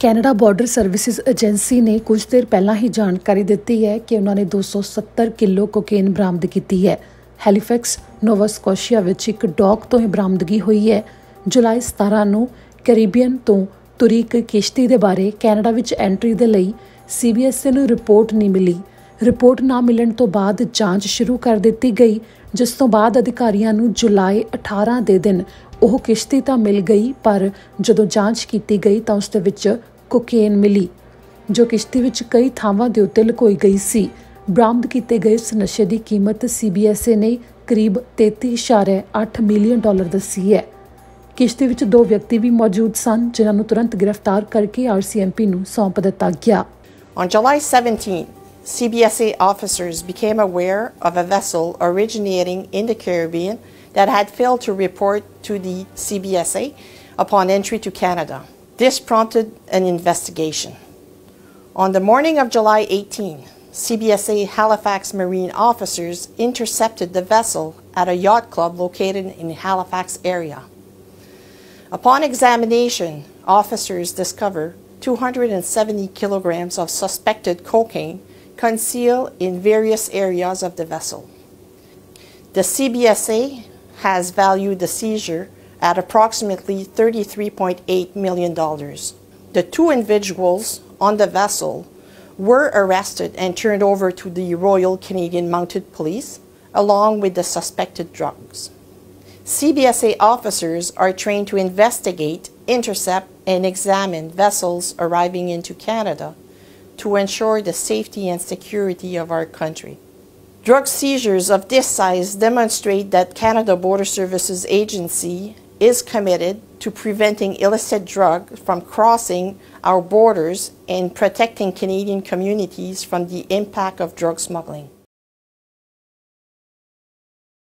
Canada border services agency ਨੇ ਕੁਝ ਦਿਨ ਪਹਿਲਾਂ ਹੀ ਜਾਣਕਾਰੀ ਦਿੱਤੀ ਹੈ ਕਿ ਉਹਨਾਂ ਨੇ 270 ਕਿਲੋ ਕੋਕੇਨ ਬਰਾਮਦ ਕੀਤੀ ਹੈ ਹੈਲੀਫੈਕਸ ਨੋਵਾ ਸਕੋਸ਼ੀਆ ਵਿੱਚ ਇੱਕ ਡੌਕ ਤੋਂ ਹੀ ਬਰਾਮਦਗੀ ਹੋਈ ਹੈ ਜੁਲਾਈ 17 ਨੂੰ ਕੈਰੀਬੀਅਨ ਤੋਂ ਤੁਰਿਕ ਕਿਸ਼ਤੀ ਦੇ ਬਾਰੇ ਕੈਨੇਡਾ ਵਿੱਚ ਐਂਟਰੀ ਦੇ ਲਈ ਸੀਬੀਐਸਏ ਨੂੰ ਰਿਪੋਰਟ ਨਹੀਂ ਮਿਲੀ ਰਿਪੋਰਟ ਨਾ ਮਿਲਣ ਤੋਂ ਬਾਅਦ ਜਾਂਚ ਸ਼ੁਰੂ ਕਰ ਦਿੱਤੀ ਗਈ ਜਿਸ ਤੋਂ ਬਾਅਦ ਅਧਿਕਾਰੀਆਂ ਨੂੰ ਜੁਲਾਈ 18 ਦੇ ਦਿਨ ਉਹ ਕਿਸ਼ਤੀ ਤਾਂ ਮਿਲ ਗਈ ਪਰ ਜਦੋਂ ਜਾਂਚ ਕੀਤੀ ਗਈ ਤਾਂ ਉਸ ਦੇ ਵਿੱਚ ਕੋਕੇਨ ਮਿਲੀ ਜੋ ਕਿਸ਼ਤੀ ਵਿੱਚ ਕਈ ਥਾਵਾਂ ਦੇ ਉੱਤੇ ਲੁਕੋਈ ਗਈ ਸੀ ਬਰਾਮਦ ਕੀਤੇ ਗਏ ਇਸ ਨਸ਼ੇ ਦੀ ਕੀਮਤ ਸੀਬੀਐਸਏ ਨੇ ਕਰੀਬ 33.8 ਮਿਲੀਅਨ ਡਾਲਰ ਦੱਸੀ ਹੈ ਕਿਸ਼ਤੀ ਵਿੱਚ ਦੋ ਵਿਅਕਤੀ ਵੀ ਮੌਜੂਦ ਸਨ ਜਿਨ੍ਹਾਂ ਨੂੰ ਤੁਰੰਤ ਗ੍ਰਿਫਤਾਰ ਕਰਕੇ ਆਰਸੀਐਮਪੀ ਨੂੰ ਸੌਂਪ ਦਿੱਤਾ ਗਿਆ on July 17, CBSA officers became aware of a vessel originating in the Caribbean that had failed to report to the CBSA upon entry to Canada. This prompted an investigation. On the morning of July 18, CBSA Halifax Marine officers intercepted the vessel at a yacht club located in Halifax area. Upon examination, officers discovered 270 kilograms of suspected cocaine conceal in various areas of the vessel. The CBSA has valued the seizure at approximately $33.8 million. The two individuals on the vessel were arrested and turned over to the Royal Canadian Mounted Police along with the suspected drugs. CBSA officers are trained to investigate, intercept, and examine vessels arriving into Canada to ensure the safety and security of our country. Drug seizures of this size demonstrate that Canada Border Services Agency is committed to preventing illicit drugs from crossing our borders and protecting Canadian communities from the impact of drug smuggling.